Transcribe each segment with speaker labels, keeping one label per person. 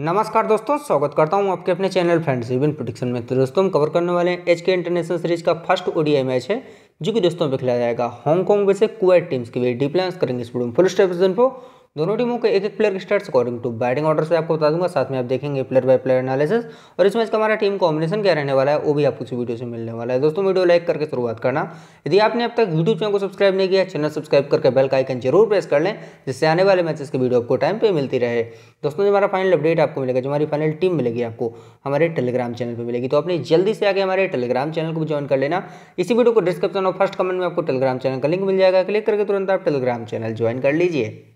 Speaker 1: नमस्कार दोस्तों स्वागत करता हूं आपके अपने चैनल फ्रेंड्स इवन प्रोडिक्शन में तो दोस्तों हम कवर करने वाले हैं एच के इंटरनेशनल सीरीज का फर्स्ट ओडीआई मैच है जो कि दोस्तों पे खेला जाएगा हांगकांग वैसे कुएट टीम्स के लिए डीप्लान्स करेंगे इस वीडियो में फुल स्टेप को दोनों टीमों के एक एक प्लेयर के start according to batting order से आपको बता दूंगा साथ में आप देखेंगे प्लेयर बाय प्लेयर एनालिसिस और इसमें इसका हमारा टीम कॉम्बिनेशन क्या रहने वाला है वो भी आपको इस वीडियो से मिलने वाला है दोस्तों वीडियो लाइक करके शुरुआत करना यदि आपने अब तक यूट्यूब चैनल को सब्सक्राइब नहीं किया चैनल सब्सक्राइब करके बेल का आइकन जरूर प्रेस कर लें जिससे आने वाले मैचेस की वीडियो आपको टाइम पर मिलती रहे दोस्तों हमारा फाइनल अपडेट आपको मिलेगा जो हमारी फाइनल टीम मिलेगी आपको हमारे टेलीग्राम चैनल पर मिलेगी तो अपने जल्दी से आगे हमारे टेलीग्राम चैनल को भी ज्वाइन कर लेना इसी वीडियो को डिस्क्रिप्शन और फर्स्ट कमेंट में आपको टेलीग्राम चैनल का लिंक मिल जाएगा क्लिक करके तुरंत आप टेलीग्राम चैनल ज्वाइन कर लीजिए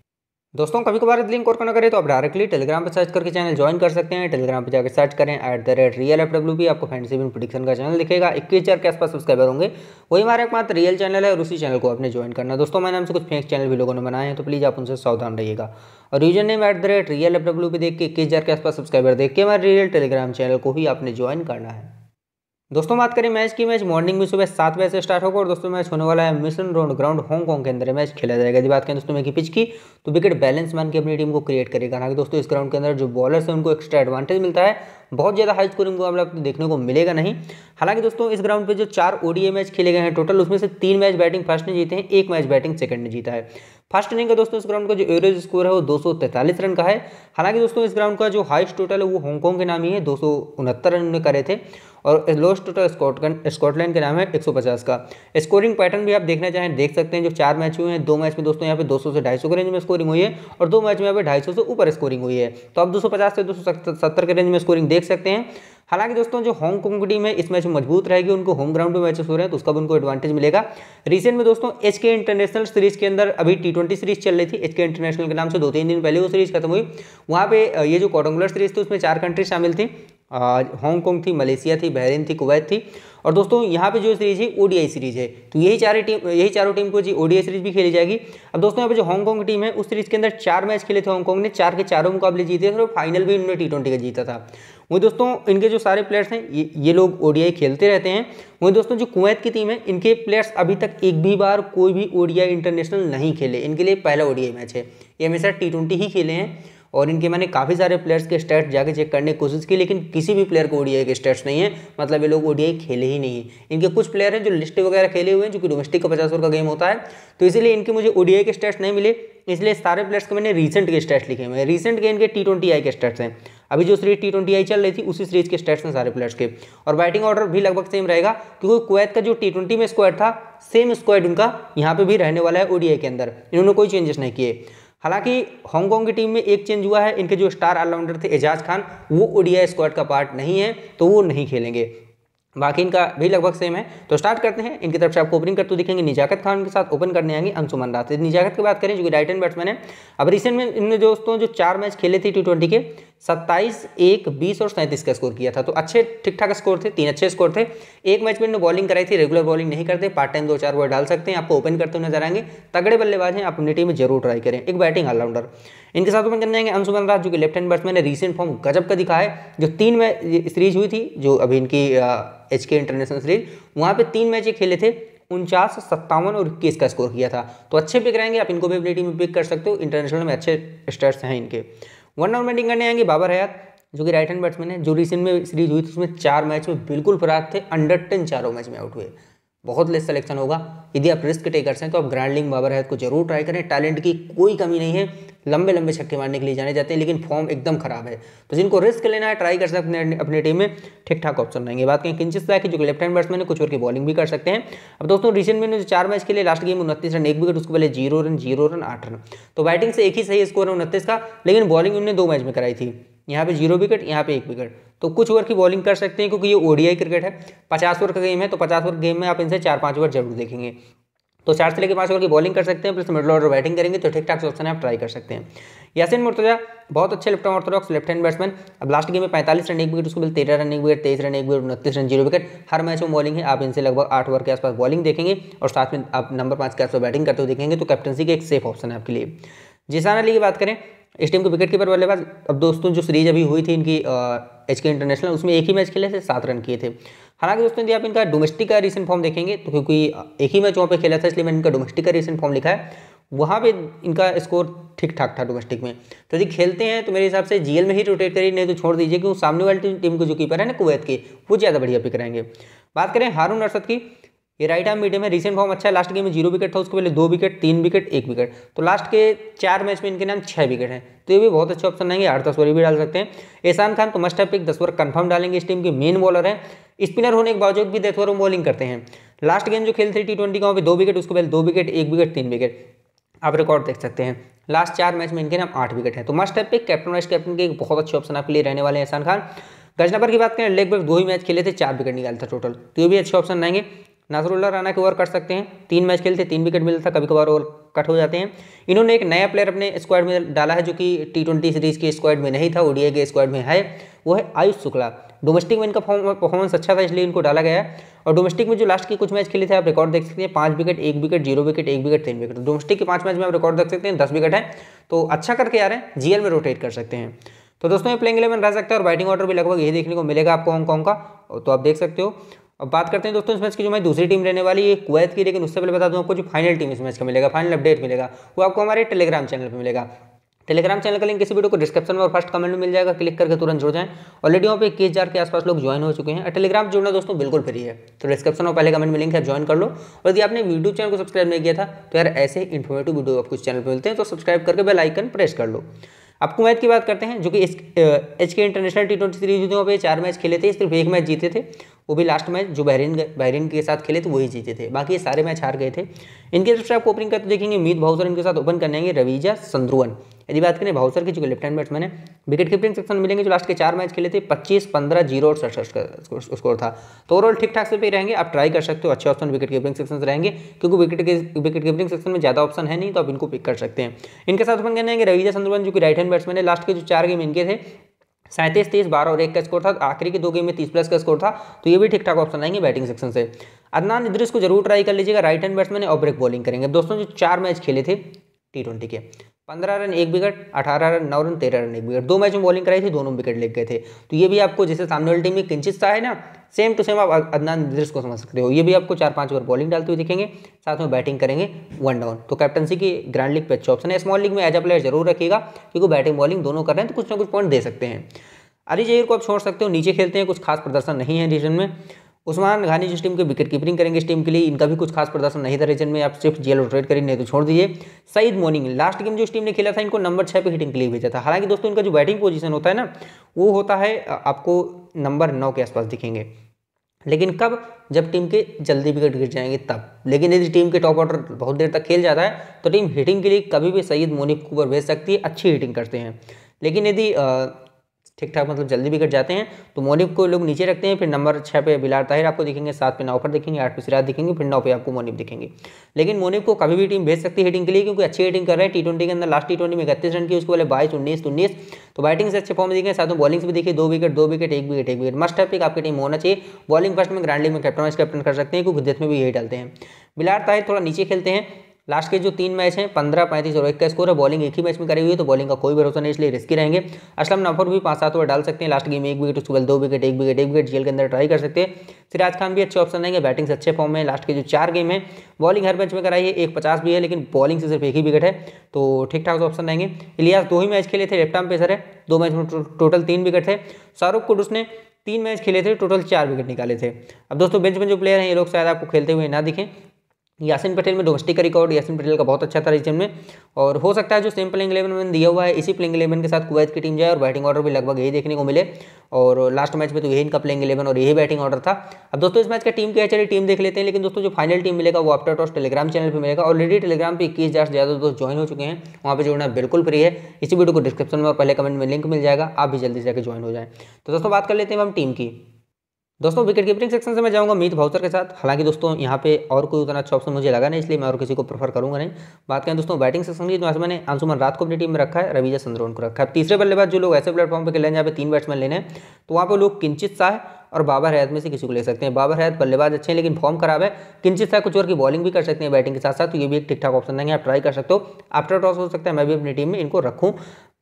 Speaker 1: दोस्तों कभी कभार लिंक और करना करें तो आप डायरेक्टली टेलीग्राम पर सर्च करके चैनल ज्वाइन कर सकते हैं टेलीग्राम पर जाकर सर्च करें at the rate real F W भी आपको फैंसी बिन प्रोडिक्शन का चैनल दिखेगा इक्कीस हज़ार के आसपास सब्सक्राइबर होंगे वही हमारा एकमात्र रियल चैनल है और उसी चैनल को आपने ज्वाइन करना दोस्तों मैंने हमसे कुछ फेक चैनल भी लोगों ने बनाए हैं तो प्लीज़ आप उनसे सावधान रहिएगा और user name at the rate real F W भी देख के इक्कीस हज़ार के आसपास सब्सक्राइबर देख के हमारे रियल टेलीग्राम चैनल को ही आपने ज्वाइन करना है दोस्तों बात करें मैच की मैच मॉर्निंग में सुबह सात बजे से स्टार्ट होगा और दोस्तों मैच होने वाला है मिशन रोड ग्राउंड हांगकांग के अंदर मैच खेला जाएगा जी बात करें दोस्तों की पिच की तो विकेट बैलेंस मान के अपनी टीम को क्रिएट करेगा हालांकि दोस्तों इस ग्राउंड के अंदर जो बॉलर्स है उनको एक्स्ट्रा एडवांटेज मिलता है बहुत ज़्यादा हाई स्कोरिंग मुकाबला मतलब देखने को मिलेगा नहीं हालांकि दोस्तों इस ग्राउंड पर जो चार ओडीए मैच खेले गए हैं टोटल उसमें से तीन मैच बैटिंग फर्स्ट ने जीते हैं एक मैच बैटिंग सेकंड ने जीता है फर्स्ट इनिंग का दोस्तों इस ग्राउंड का जो एवरेज स्कोर है वो दो रन का है हालांकि दोस्तों इस ग्राउंड का जो हाइस्ट टोटल है वो हांगकॉन्ग के नाम ही है दो रन उन्होंने करे थे और लोस्ट टोटल स्कॉटलैंड स्कॉटलैंड नाम है 150 का स्कोरिंग पैटर्न भी आप देखना चाहें देख सकते हैं जो चार मैच हुए हैं दो मैच में दोस्तों यहाँ पे 200 से 250 के रेंज में स्कोरिंग हुई है और दो मैच में यहाँ पे ढाई से ऊपर स्कोरिंग हुई है तो आप दो से दो के रेंज में स्कोरिंग देख सकते हैं हालांकि दोस्तों जो हांगकॉन्ग की टीम है इस मैच में मजबूत रहेगी उनको होम ग्राउंड में मैचेस हो रहे हैं तो उसका भी उनको एडवांटेज मिलेगा रिसेंट में दोस्तों एच के इंटरनेशनल सीरीज के अंदर अभी टी ट्वेंटी सीरीज चल रही थी एच के इंटरनेशनल के नाम से दो तीन दिन पहले वो सीरीज खत्म हुई वहाँ पे ये जो कॉटोंगुलर सीरीज थी उसमें चार कंट्री शामिल थी हांगकॉन्ग थी मलेशिया थी बहरीन थी कुवैत थी और दोस्तों यहाँ पे जो सीरीज है ओडीआई सीरीज है तो यही चार टीम यही चारों टीम को जी ओडीआई सीरीज भी खेली जाएगी अब दोस्तों यहाँ पे जो हांगकॉन्ग टीम है उस सीरीज के अंदर चार मैच खेले थे हांगकॉन्ग ने चार के चारों मुकाबले जीते थे और फाइनल भी इन्होंने टी ट्वेंटी का जीता था वही दोस्तों इनके जो सारे प्लेयर्स हैं ये ये लोग ओडीआई खेलते रहते हैं वहीं दोस्तों जो कुवैत की टीम है इनके प्लेयर्स अभी तक एक भी बार कोई भी ओडीआई इंटरनेशनल नहीं खेले इनके लिए पहला ओडीआई मैच है ये हमेशा टी ही खेले हैं और इनके मैंने काफ़ी सारे प्लेयर्स के स्टेट्स जाके चेक करने की कोशिश की लेकिन किसी भी प्लेयर को ओडीआई के स्टेट्स नहीं है मतलब ये लोग ओडीआई खेले ही नहीं है इनके कुछ प्लेयर हैं जो लिस्ट वगैरह खेले हुए हैं जो कि डोमेस्टिक का पचास ओवर का गेम होता है तो इसीलिए इनके मुझे ओडीआई के स्टेट्स नहीं मिले इसलिए सारे प्लेयर्स के मैंने रीसेंट के स्टेट्स लिखे हुए रीसेंट के इनके टी ट्वेंटी आई के स्टेट्स हैं अभी जो सीरीज टी ट्वेंटी आई चल रही थी उसी सीरीज के स्टेट्स हैं सारे प्लेयर्स के और बैटिंग ऑर्डर भी लगभग सेम रहेगा क्योंकि कुवैत का जो टी ट्वेंटी में स्क्वाड था सेम स्क्वाड उनका यहाँ पे भी रहने वाला है ओडीआई के अंदर इन्होंने कोई चेंजेस नहीं किए हालांकि हांगकांग की टीम में एक चेंज हुआ है इनके जो स्टार ऑलराउंडर थे एजाज खान वो ओडीआई स्क्वाड का पार्ट नहीं है तो वो नहीं खेलेंगे बाकी इनका भी लगभग सेम है तो स्टार्ट करते हैं इनकी तरफ से आपको ओपनिंग करते दिखेंगे निजाकत खान के साथ ओपन करने आएंगे अंशुमन रात निजाकत की बात करें जो कि राइट एंड बैट्समैन है अब रिसेंट में इनने दोस्तों जो चार मैच खेले थे टी के सत्ताईस एक बीस और सैंतीस का स्कोर किया था तो अच्छे ठीक ठाक स्कोर थे तीन अच्छे स्कोर थे एक मैच में इन्होंने बॉलिंग कराई थी रेगुलर बॉलिंग नहीं करते पार्ट टाइम दो चार बॉल डाल सकते हैं आपको ओपन करते हुए नजर आएंगे तगड़े बल्लेबाज हैं आप अपनी टीम में जरूर ट्राई करें एक बैटिंग ऑलराउंडर इनके साथ ओपन करने आएंगे अंशुमन राज जो कि लेफ्ट हैंड बैट्समैन ने रिसेंट फॉर्म गजब का दिखा है जो तीन मैच सीरीज हुई थी जो अभी इनकी एच के इंटरनेशनल सीरीज वहाँ पर तीन मैच ये खेले थे उनचास सत्तावन और इक्कीस का स्कोर किया था तो अच्छे पिक रहेंगे आप इनको भी अपनी टीम में पिक कर सकते हो इंटरनेशनल में अच्छे स्टार्स हैं इनके वन डाउन बैटिंग करने आएंगे बाबर हयात जो कि राइट हैंड बैट्समैन है जो रिसेंट में सीरीज हुई थी उसमें चार मैच में बिल्कुल फरार थे अंडर टेन चारों मैच में आउट हुए बहुत लेस सिलेक्शन होगा यदि आप रिस्क टेकर्स हैं तो आप ग्रैंडलिंग बाबर हैद को जरूर ट्राई करें टैलेंट की कोई कमी नहीं है लंबे लंबे छक्के मारने के लिए जाने जाते हैं लेकिन फॉर्म एकदम खराब है तो जिनको रिस्क लेना है ट्राई कर सकते हैं अपनी टीम में ठीक ठाक ऑप्शन रहेंगे बात करें किंचिस लाख जो लेफ्ट हैंड बैट्समैन है कुछ और की बॉलिंग भी कर सकते हैं अब दोस्तों रिसेंट में जो चार मैच के लिए लास्ट गेम उनतीस रन एक विकेट उसके पहले जीरो रन जीरो रन आठ रन तो बैटिंग से एक ही सही स्कोर है उनतीस का लेकिन बॉलिंग उन्होंने दो मैच में कराई थी यहाँ पे जीरो विकेट यहाँ पे एक विकेट तो कुछ ओवर की बॉलिंग कर सकते हैं क्योंकि ये ओडीआई क्रिकेट है पचास ओवर का गेम है तो पचास ओवर गेम में आप इनसे चार पाँच ओवर जरूर देखेंगे तो चार से लेकर पाँच ओवर की बॉलिंग कर सकते हैं प्लस मिडल ऑर्डर बैटिंग करेंगे तो ठीक ठाक ऑप्शन है आप ट्राई कर सकते हैं यासिन मुर्तजा बहुत अच्छे left orthodox left hand batsman अब लास्ट गेम में पैंतालीस रन एक विकेट उसको मिले तेरह रन एक विकेट तेईस रन एक विकेट उनतीस रन जीरो विकेट हर मैच में बॉलिंग है आप इनसे लगभग आठ ओवर के आसपास बॉलिंग देखेंगे और साथ में आप नंबर पाँच के आसपास बैटिंग करते हुए देखेंगे तो कैप्टनसी के एक सेफ ऑप्शन है आपके लिए जिसान अली की बात करें इस टीम के विकेट कीपर बल्लेबाज अब दोस्तों जो सीरीज अभी हुई थी इनकी एच के इंटरनेशनल उसमें एक ही मैच खेले थे सात रन किए थे हालांकि दोस्तों यदि आप इनका डोमेस्टिक का रिसेंट फॉर्म देखेंगे तो क्योंकि एक ही मैच वहाँ पे खेला था इसलिए मैंने इनका डोमेस्टिक का रिसेंट फॉर्म लिखा है वहाँ पे इनका स्कोर ठीक ठाक था डोमेस्टिक में तो यदि खेलते हैं तो मेरे हिसाब से जीएल में ही रोटेट करिए नहीं तो छोड़ दीजिए क्योंकि सामने वाली टीम के जो कीपर है ना कुवैत के वो ज़्यादा बढ़िया पिक रहेंगे बात करें हारून अरसद की ये राइट आर्म मीडियम है रिसेंट फॉर्म अच्छा है लास्ट गेम में जीरो विकेट था उसके पहले दो विकेट तीन विकेट एक विकेट तो लास्ट के चार मैच में इनके नाम छह विकेट हैं तो ये भी बहुत अच्छे ऑप्शन रहेंगे आठ दस ओवर भी डाल सकते हैं ईशान खान तो मस्ट पिक दस ओवर कन्फर्म डालेंगे इस टीम के मेन बॉलर है स्पिनर होने के बावजूद भी दस ओवर में बॉलिंग करते हैं लास्ट गेम जो खेल थे टी ट्वेंटी का वहाँ पर दो विकेट उसके पहले दो विकेट एक विकेट तीन विकेट आप रिकॉर्ड देख सकते हैं लास्ट चार मैच में इनके नाम आठ विकेट हैं तो must pick captain vice captain के एक बहुत अच्छे ऑप्शन आपके लिए रहने वाले हैं ईशान खान गजनापर की बात करें लेग ब्रेक दो ही मैच खेले थे चार विकेट निकाले थे टोटल तो ये भी अच्छे ऑप्शन रहेंगे नासरुल्ला राना के ओवर कट सकते हैं तीन मैच खेलते तीन विकेट मिलता था कभी कभार ओवर कट हो जाते हैं इन्होंने एक नया प्लेयर अपने स्क्वाड में डाला है जो कि टी ट्वेंटी सीरीज के स्क्वाड में नहीं था ओडीआई के स्क्वाड में है वो है आयुष शुक्ला डोमेस्टिक में इनका परफॉर्मेंस अच्छा था इसलिए इनको डाला गया है और डोमेस्टिक में जो लास्ट के कुछ मैच खेले थे आप रिकॉर्ड देख सकते हैं पाँच विकेट एक विकेट जीरो विकेट एक विकेट तीन विकेट डोमेस्टिक के पाँच मैच में आप रिकॉर्ड देख सकते हैं दस विकेट है तो अच्छा करके आ रहे हैं जीएल में रोटेट कर सकते हैं तो दोस्तों ये प्लेइंग इलेवन रह सकता है और बैटिंग ऑर्डर भी लगभग यही देखने को मिलेगा आपको हांगकॉन्ग का तो आप देख सकते हो अब बात करते हैं दोस्तों इस मैच की जो मैं दूसरी टीम रहने वाली है कुवैत की लेकिन उससे पहले बता दूं आपको जो फाइनल टीम इस मैच का मिलेगा फाइनल अपडेट मिलेगा वो आपको हमारे टेलीग्राम चैनल पर मिलेगा टेलीग्राम चैनल का लिंक किसी वीडियो को डिस्क्रिप्शन में और फर्स्ट कमेंट में मिल जाएगा क्लिक करके तुरंत जुड़ जाएं ऑलरेडी वहाँ पे इक्कीस हज़ार के आसपास लोग ज्वाइन हो चुके हैं टेलीग्राम जुड़ना दोस्तों बिल्कुल फ्री है तो डिस्क्रिप्शन और पहले कमेंट में लिंक है ज्वाइन कर लो और यदि आपने यूट्यूब चैनल को सब्सक्राइब नहीं किया था तो यार ऐसे इन्फॉर्मेटिव वीडियो आपको इस चैनल पर मिलते हैं तो सब्सक्राइब करके बेल आइकन प्रेस कर लो अब कुवैत की बात करते हैं जो कि H K international T twenty series जो पे चार मैच खेले थे सिर्फ एक मैच जीते थे वो भी लास्ट मैच जो बहरीन बहरीन के साथ खेले थे वही जीते थे बाकी ये सारे मैच हार गए थे इनके तरफ से आपको ओपनिंग करते देखेंगे मीत भाउसर इनके साथ ओपन करने रवीजा संद्रुवन यदि बात करें भावसर की जो लेफ्ट हैंड बैट्समैन है विकेट कीपिंग सेक्शन में मिलेंगे जो लास्ट के चार मैच खेले थे पच्चीस पंद्रह जीरो और सड़सठ का स्कोर था तो ओवरऑल ठीक ठाक से पे रहेंगे आप ट्राई कर सकते हो अच्छे ऑप्शन विकेट कीपिंग सेक्शन रहेंगे क्योंकि विकेट विकेट कीपिंग सेक्शन में ज़्यादा ऑप्शन है नहीं तो आप इनको पिक कर सकते हैं इनके साथ अपन कहना रविजा चंद्रवन जो कि राइट हैंड बैट्समैन है लास्ट के जो चार गेम इनके थे सैंतीस तीस बारह और एक का स्कोर था आखिरी के दो गेम में तीस प्लस का स्कोर था तो ये भी ठीक ठाक ऑप्शन आएंगे बैटिंग सेक्शन से अदनान इद्रिस को जरूर ट्राई कर लीजिएगा राइट हैंड बैट्समैन और ब्रेक बॉलिंग करेंगे दोस्तों जो चार मैच खेले थे टी ट्वेंटी के पंद्रह रन एक विकेट अठारह रन नौ रन तेरह रन एक विकेट दो मैच में बॉलिंग कराई थी दोनों विकेट लेके गए थे तो ये भी आपको जैसे सामने वाली टीम में किंचित सा है ना सेम टू सेम आप अदनान दृश्य को समझ सकते हो ये भी आपको चार पांच ओवर बॉलिंग डालते हुए दिखेंगे साथ में बैटिंग करेंगे वन डाउन तो कैप्टनसी की ग्रैंड लीग पे अच्छा ऑप्शन है स्मॉल लीग में एज अ प्लेयर जरूर रखेगा क्योंकि बैटिंग बॉलिंग दोनों कर रहे हैं तो कुछ ना कुछ पॉइंट दे सकते हैं अली को आप छोड़ सकते हो नीचे खेलते हैं कुछ खास प्रदर्शन नहीं है रीजन में उस्मान घानी जिस टीम के विकेट कीपिंग करेंगे इस टीम के लिए इनका भी कुछ खास प्रदर्शन नहीं था रीजन में आप सिर्फ जेल रोटेट करिए नहीं तो छोड़ दीजिए सईद मोनिंग लास्ट गेम जो इस टीम ने खेला था इनको नंबर छः पे हिटिंग के लिए भेजा था हालांकि दोस्तों इनका जो बैटिंग पोजीशन होता है ना वो होता है आपको नंबर नौ के आसपास दिखेंगे लेकिन कब जब टीम के जल्दी विकेट गिर जाएंगे तब लेकिन यदि टीम के टॉप ऑर्डर बहुत देर तक खेल जाता है तो टीम हिटिंग के लिए कभी भी सईद मोनिक को भेज सकती है अच्छी हिटिंग करते हैं लेकिन यदि ठीक ठाक मतलब जल्दी भी कट जाते हैं तो मोनिप को लोग नीचे रखते हैं फिर नंबर छः पे बिलार ताहिर आपको दिखेंगे सात पे पर दिखेंगे आठ पे सिराज दिखेंगे फिर नौ पे आपको मोनिप दिखेंगे लेकिन मोनिप को कभी भी टीम भेज सकती है हिटिंग के लिए क्योंकि अच्छी हिटिंग कर रहे हैं टी ट्वेंटी के अंदर लास्ट टी ट्वेंटी में इकतीस रन की उसके बोले बाईस उन्नीस उन्नीस तो बैटिंग से अच्छे फॉर्म दिखे साथ में बॉलिंग से भी देखिए दो विकेट दो विकेट एक विकेट एक विकेट मस्ट है पिक आपकी टीम होना चाहिए बॉलिंग फर्स्ट में ग्रैंड लीग में कैप्टन वाइस कैप्टन कर सकते हैं क्योंकि डेथ में भी यही डालते हैं बिलार ताहिर थोड़ा नीचे खेलते हैं लास्ट के जो तीन मैच हैं पंद्रह पैंतीस और एक का स्कोर है बॉलिंग एक ही मैच में करी हुई है तो बॉलिंग का कोई भरोसा नहीं इसलिए रिस्की रहेंगे असलम नफर भी पाँच सात ओवर डाल सकते हैं लास्ट गेम एक विकेट उसके बाद दो विकेट एक विकेट एक विकेट जेल के अंदर ट्राई कर सकते हैं सिराज खान भी अच्छे ऑप्शन रहेंगे बैटिंग से अच्छे फॉर्म में लास्ट के जो चार गेम है बॉलिंग हर मैच में कराई है एक पचास भी है लेकिन बॉलिंग से सिर्फ एक ही विकेट है तो ठीक ठाक ऑप्शन रहेंगे इलियास दो ही मैच खेले थे लेफ्टार्म पेसर है दो मैच में टोटल तीन विकेट थे शाहरुख कुट ने तीन मैच खेले थे टोटल चार विकेट निकाले थे अब दोस्तों बेंच में जो प्लेयर हैं ये लोग शायद आपको खेलते हुए ना दिखें यासिन पटेल में डोमेस्टिक का रिकॉर्ड यासिन पटेल का बहुत अच्छा था रीजन में और हो सकता है जो सेम प्लेइंग इलेवन में दिया हुआ है इसी प्लेइंग इलेवन के साथ कुवैत की टीम जाए और बैटिंग ऑर्डर भी लगभग यही देखने को मिले और लास्ट मैच में तो यही इनका प्लेइंग इलेवन और यही बैटिंग ऑर्डर था अब दोस्तों इस मैच का टीम क्या चलिए टीम देख लेते हैं लेकिन दोस्तों जो फाइनल टीम मिलेगा वो आफ्टर टॉस टेलीग्राम चैनल पर मिलेगा ऑलरेडी टेलीग्राम पर इक्कीस हज़ार से ज़्यादा दोस्त ज्वाइन हो चुके हैं वहाँ पर जुड़ना बिल्कुल फ्री है इसी वीडियो को डिस्क्रिप्शन में और पहले कमेंट में लिंक मिल जाएगा आप भी जल्दी से जाकर ज्वाइन हो जाए तो दोस्तों बात कर लेते हैं हम टीम की दोस्तों विकेट कीपिंग सेक्शन से मैं जाऊंगा मीत भाउचर के साथ हालांकि दोस्तों यहाँ पे और कोई उतना अच्छा ऑप्शन मुझे लगा नहीं इसलिए मैं और किसी को प्रेफर करूंगा नहीं बात करें दोस्तों बैटिंग सेक्शन की तो आज मैंने अंशुमन रात को अपनी टीम में रखा है रविजय चंद्रोन को रखा है तीसरे बल्लेबाज जो लोग ऐसे प्लेटफॉर्म पर खेले हैं जहाँ पे तीन बैट्समैन लेने तो वहाँ पर लोग किंचित शाह और बाबर हैद में से किसी को ले सकते हैं बाबर हैत बल्लेबाज अच्छे हैं लेकिन फॉर्म खराब है किंचित शाह कुछ और की बॉलिंग भी कर सकते हैं बैटिंग के साथ साथ तो ये भी एक ठीक ठाक ऑप्शन देंगे आप ट्राई कर सकते हो आफ्टर टॉस हो सकता है मैं भी अपनी टीम में इनको रखूँ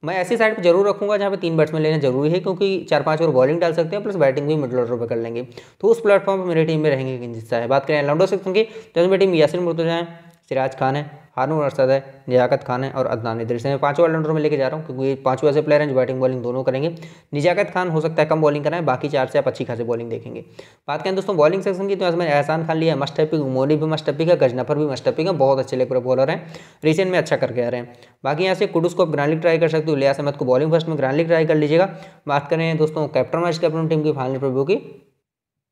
Speaker 1: मैं ऐसी साइड पर जरूर रखूंगा जहाँ पे तीन बैट्समैन लेना जरूरी है क्योंकि चार पांच ओवर बॉलिंग डाल सकते हैं प्लस बैटिंग भी मिडल ऑर्डर पर कर लेंगे तो उस प्लेटफॉर्म पर मेरी टीम में रहेंगे जिससे बात करें राउंडर सेक्शन की तो मेरी टीम यासिन मुर्तजा है सिराज खान है हारून अरसद है निजाकत खान है और अदनान इधर मैं पांचों ऑलराउंडर में लेके जा रहा हूँ क्योंकि पांचों ऐसे प्लेयर हैं जो बैटिंग बॉलिंग दोनों करेंगे निजाकत खान हो सकता है कम बॉलिंग कराएं बाकी चार से आप अच्छी खासी बॉलिंग देखेंगे बात करें दोस्तों बॉलिंग सेक्शन की तो इसमें एहसान खान लिया मस्ट टपिक उमोरी भी मस्ट टपिक है गजनफर भी मस्ट टपिक है बहुत अच्छे लेकर बॉलर हैं रिसेंट में अच्छा करके आ रहे हैं बाकी यहाँ से कुडूस को आप ग्रांड लीग ट्राई कर सकते हो लिया अहमद को बॉलिंग फर्स्ट में ग्रांड लीग ट्राई कर लीजिएगा बात करें दोस्तों कैप्टन वाइस कैप्टन टीम की फाइनल प्रव्यू की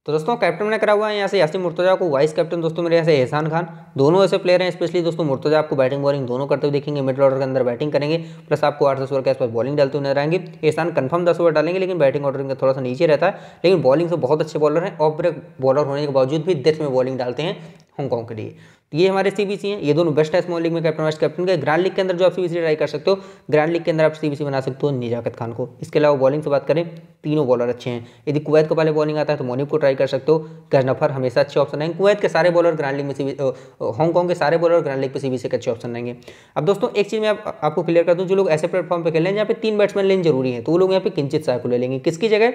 Speaker 1: तो दोस्तों कैप्टन मैंने करा हुआ है यहाँ से यासिम मुर्तजा को वाइस कैप्टन दोस्तों मेरे यहाँ से एहसान खान दोनों ऐसे प्लेयर हैं स्पेशली दोस्तों मुर्तजा आपको बैटिंग बॉलिंग दोनों करते हुए देखेंगे मिडिल ऑर्डर के अंदर बैटिंग करेंगे प्लस आपको आठ दस ओवर के आसपास बॉलिंग डालते हुए नजर आएंगे एहसान कन्फर्म दस ओवर डालेंगे लेकिन बैटिंग ऑर्डर का थोड़ा सा नीचे रहता है लेकिन बॉलिंग से बहुत अच्छे बॉलर हैं ऑफ ब्रेक बॉलर होने के बावजूद भी डेथ में बॉलिंग डालते हैं हांगकॉन्ग के लिए तो ये हमारे सीबीसी हैं ये दोनों बेस्ट है स्मॉल लीग में कैप्टन वाइस कैप्टन के ग्रैंड लीग के अंदर जो आप सीबीसी ट्राई कर सकते हो ग्रैंड लीग के अंदर आप सीबीसी बना सकते हो निजाकत खान को इसके अलावा बॉलिंग से बात करें तीनों बॉलर अच्छे हैं यदि कुवैत को पहले बॉलिंग आता है तो मोनिप को ट्राई कर सकते हो गजनफर हमेशा अच्छे ऑप्शन रहेंगे कुवैत के सारे बॉलर ग्रैंड लीग में सी हांगकॉन्ग के सारे बॉलर ग्रैंड लीग पर सीबीसी के अच्छे ऑप्शन रहेंगे अब दोस्तों एक चीज़ मैं आपको क्लियर कर दूँ जो लोग ऐसे प्लेटफॉर्म पर खेल रहे हैं जहाँ पे तीन बैट्समैन लेन जरूरी है तो वो लोग यहाँ पे किंचित साहब को ले लेंगे किसकी जगह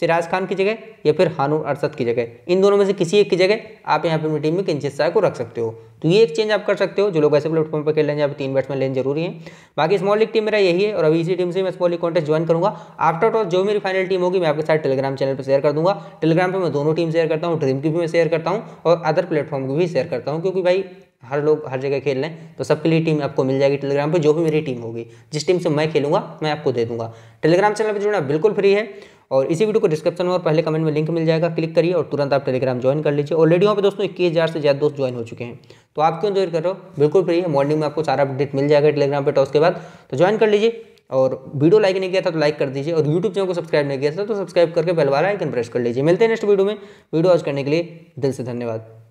Speaker 1: सिराज खान की जगह या फिर हानू अरसद की जगह इन दोनों में से किसी एक की जगह आप यहाँ पर अपनी टीम में किंचित साय को रख सकते हो तो ये एक चेंज आप कर सकते हो जो लोग ऐसे प्लेटफॉर्म पर खेल रहे हैं जहाँ तीन बैट्समैन लेन जरूरी है बाकी स्मॉल लीग टीम मेरा यही है और अभी इसी टीम से मैं स्मॉल लीग कॉन्टेस्ट ज्वाइन करूँगा आफ्टर टॉस जो मेरी फाइनल टीम होगी मैं आपके साथ टेलीग्राम चैनल पर शेयर कर दूँगा टेलीग्राम पर मैं दोनों टीम शेयर करता हूँ ड्रीम की भी मैं शेयर करता हूँ और अदर प्लेटफॉर्म की भी शेयर करता हूँ क्योंकि भाई हर लोग हर जगह खेल रहे हैं तो सबके लिए टीम आपको मिल जाएगी टेलीग्राम पर जो भी मेरी टीम होगी जिस टीम से मैं खेलूंगा मैं आपको दे दूंगा टेलीग्राम चैनल पर जुड़ना बिल्कुल फ्री है और इसी वीडियो को डिस्क्रिप्शन में और पहले कमेंट में लिंक मिल जाएगा क्लिक करिए और तुरंत आप टेलीग्राम ज्वाइन कर लीजिए ऑलरेडी वहाँ पे दोस्तों इक्कीस हज़ार से ज़्यादा दोस्त ज्वाइन हो चुके हैं तो आप क्यों ज्वाइन करो बिल्कुल फ्री है मॉर्निंग में आपको सारा अपडेट मिल जाएगा टेलीग्राम पर टॉस के बाद तो ज्वाइन कर लीजिए और वीडियो लाइक नहीं किया था तो लाइक कर दीजिए और यूट्यूब चैनल को सब्सक्राइब नहीं किया था तो सब्सक्राइब करके बेल वाला आइकन प्रेस कर लीजिए मिलते हैं नेक्स्ट वीडियो में वीडियो वॉच करने के लिए दिल से धन्यवाद